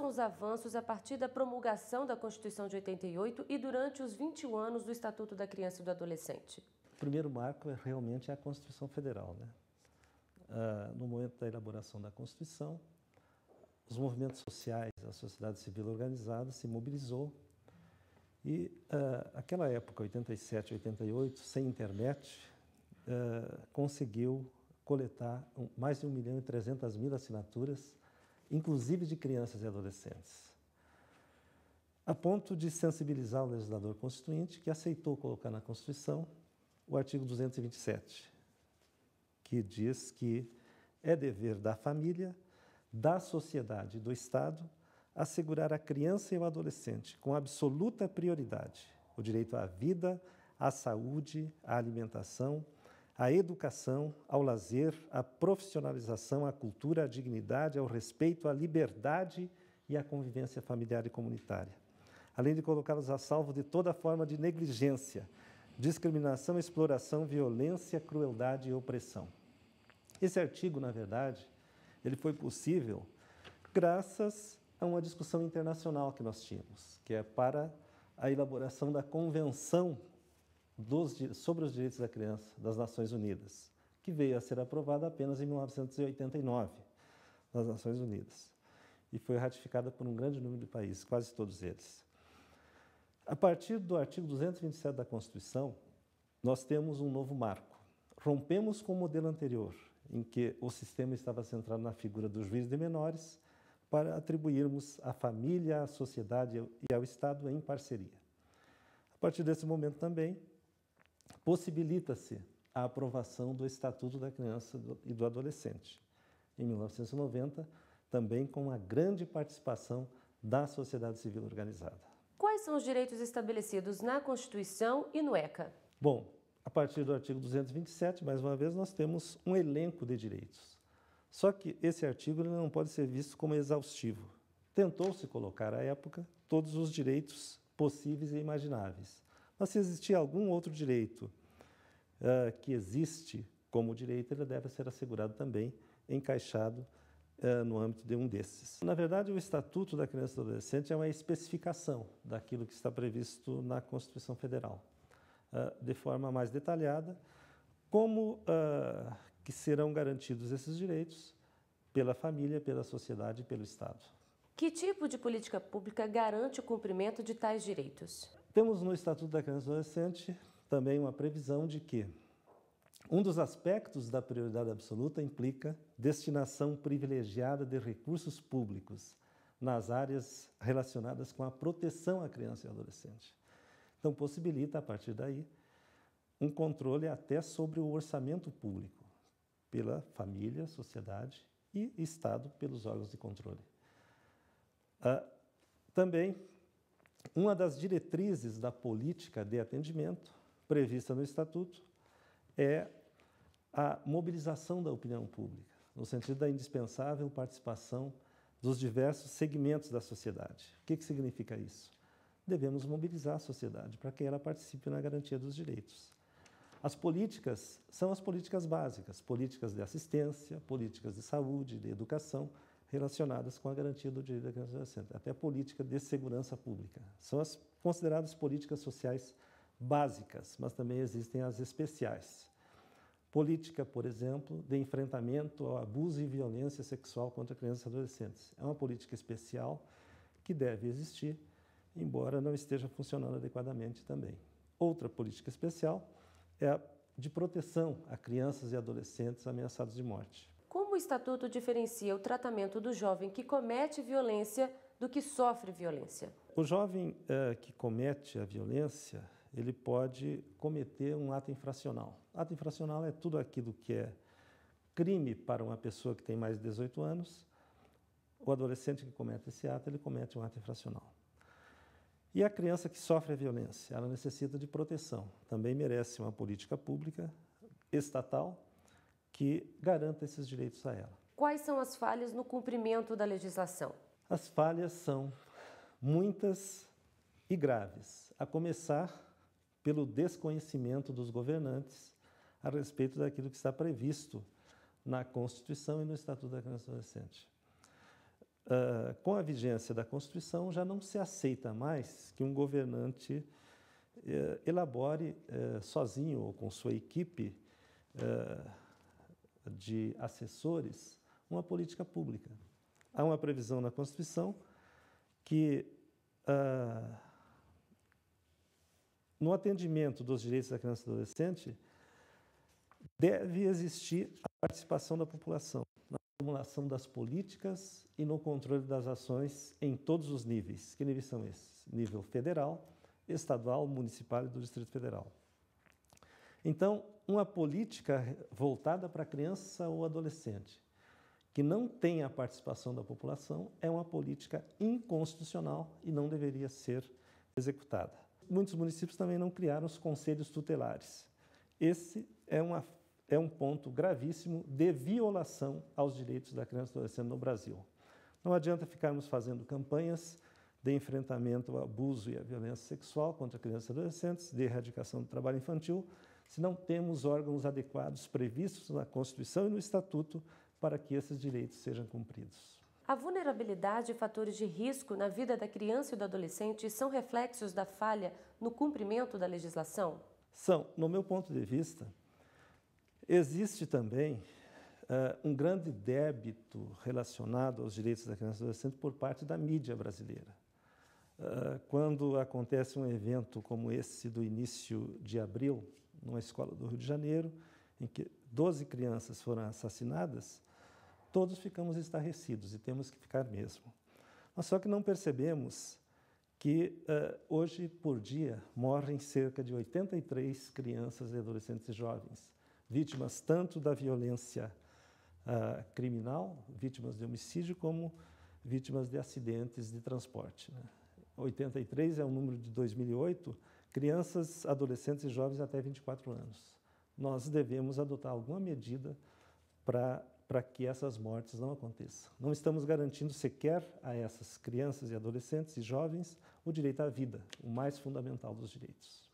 são os avanços a partir da promulgação da Constituição de 88 e durante os 21 anos do Estatuto da Criança e do Adolescente? O primeiro marco é, realmente é a Constituição Federal. Né? Uh, no momento da elaboração da Constituição, os movimentos sociais, a sociedade civil organizada se mobilizou e uh, aquela época, 87, 88, sem internet, uh, conseguiu coletar mais de 1 milhão e 300 mil assinaturas inclusive de crianças e adolescentes, a ponto de sensibilizar o legislador constituinte que aceitou colocar na Constituição o artigo 227, que diz que é dever da família, da sociedade e do Estado assegurar à criança e ao adolescente, com absoluta prioridade, o direito à vida, à saúde, à alimentação, à educação, ao lazer, à profissionalização, à cultura, à dignidade, ao respeito, à liberdade e à convivência familiar e comunitária. Além de colocá-los a salvo de toda forma de negligência, discriminação, exploração, violência, crueldade e opressão. Esse artigo, na verdade, ele foi possível graças a uma discussão internacional que nós tínhamos, que é para a elaboração da Convenção dos, sobre os Direitos da Criança das Nações Unidas, que veio a ser aprovada apenas em 1989 nas Nações Unidas e foi ratificada por um grande número de países, quase todos eles. A partir do artigo 227 da Constituição, nós temos um novo marco. Rompemos com o modelo anterior, em que o sistema estava centrado na figura do juiz de menores, para atribuirmos à família, à sociedade e ao Estado em parceria. A partir desse momento também, possibilita-se a aprovação do Estatuto da Criança e do Adolescente, em 1990, também com a grande participação da sociedade civil organizada. Quais são os direitos estabelecidos na Constituição e no ECA? Bom, a partir do artigo 227, mais uma vez, nós temos um elenco de direitos. Só que esse artigo não pode ser visto como exaustivo. Tentou-se colocar à época todos os direitos possíveis e imagináveis. Mas se existir algum outro direito uh, que existe como direito, ele deve ser assegurado também, encaixado uh, no âmbito de um desses. Na verdade, o Estatuto da Criança e do Adolescente é uma especificação daquilo que está previsto na Constituição Federal, uh, de forma mais detalhada, como que serão garantidos esses direitos pela família, pela sociedade e pelo Estado. Que tipo de política pública garante o cumprimento de tais direitos? Temos no Estatuto da Criança e do Adolescente também uma previsão de que um dos aspectos da prioridade absoluta implica destinação privilegiada de recursos públicos nas áreas relacionadas com a proteção à criança e adolescente. Então, possibilita, a partir daí, um controle até sobre o orçamento público, pela família, sociedade e Estado, pelos órgãos de controle. Ah, também uma das diretrizes da política de atendimento prevista no Estatuto é a mobilização da opinião pública, no sentido da indispensável participação dos diversos segmentos da sociedade. O que, que significa isso? Devemos mobilizar a sociedade para que ela participe na garantia dos direitos. As políticas são as políticas básicas, políticas de assistência, políticas de saúde, de educação, relacionadas com a garantia do direito da criança e adolescente, até a política de segurança pública. São as consideradas políticas sociais básicas, mas também existem as especiais. Política, por exemplo, de enfrentamento ao abuso e violência sexual contra crianças e adolescentes. É uma política especial que deve existir, embora não esteja funcionando adequadamente também. Outra política especial é a de proteção a crianças e adolescentes ameaçados de morte. Como o estatuto diferencia o tratamento do jovem que comete violência do que sofre violência? O jovem eh, que comete a violência, ele pode cometer um ato infracional. Ato infracional é tudo aquilo que é crime para uma pessoa que tem mais de 18 anos. O adolescente que comete esse ato, ele comete um ato infracional. E a criança que sofre a violência, ela necessita de proteção. Também merece uma política pública estatal que garanta esses direitos a ela. Quais são as falhas no cumprimento da legislação? As falhas são muitas e graves, a começar pelo desconhecimento dos governantes a respeito daquilo que está previsto na Constituição e no Estatuto da Criança e Adolescente. Uh, com a vigência da Constituição, já não se aceita mais que um governante uh, elabore uh, sozinho ou com sua equipe eh, de assessores uma política pública. Há uma previsão na Constituição que, uh, no atendimento dos direitos da criança e adolescente, deve existir a participação da população na formulação das políticas e no controle das ações em todos os níveis. Que níveis são esses? Nível federal, estadual, municipal e do Distrito Federal. Então, uma política voltada para a criança ou adolescente que não tem a participação da população é uma política inconstitucional e não deveria ser executada. Muitos municípios também não criaram os conselhos tutelares. Esse é, uma, é um ponto gravíssimo de violação aos direitos da criança e do adolescente no Brasil. Não adianta ficarmos fazendo campanhas de enfrentamento ao abuso e à violência sexual contra crianças e adolescentes, de erradicação do trabalho infantil, se não temos órgãos adequados previstos na Constituição e no Estatuto para que esses direitos sejam cumpridos. A vulnerabilidade e fatores de risco na vida da criança e do adolescente são reflexos da falha no cumprimento da legislação? São, no meu ponto de vista. Existe também uh, um grande débito relacionado aos direitos da criança e do adolescente por parte da mídia brasileira. Uh, quando acontece um evento como esse do início de abril, numa escola do Rio de Janeiro, em que 12 crianças foram assassinadas, todos ficamos estarrecidos e temos que ficar mesmo. Mas só que não percebemos que uh, hoje por dia morrem cerca de 83 crianças e adolescentes e jovens, vítimas tanto da violência uh, criminal, vítimas de homicídio, como vítimas de acidentes de transporte. Né? 83 é um número de 2008 crianças, adolescentes e jovens até 24 anos. Nós devemos adotar alguma medida para que essas mortes não aconteçam. Não estamos garantindo sequer a essas crianças e adolescentes e jovens o direito à vida, o mais fundamental dos direitos.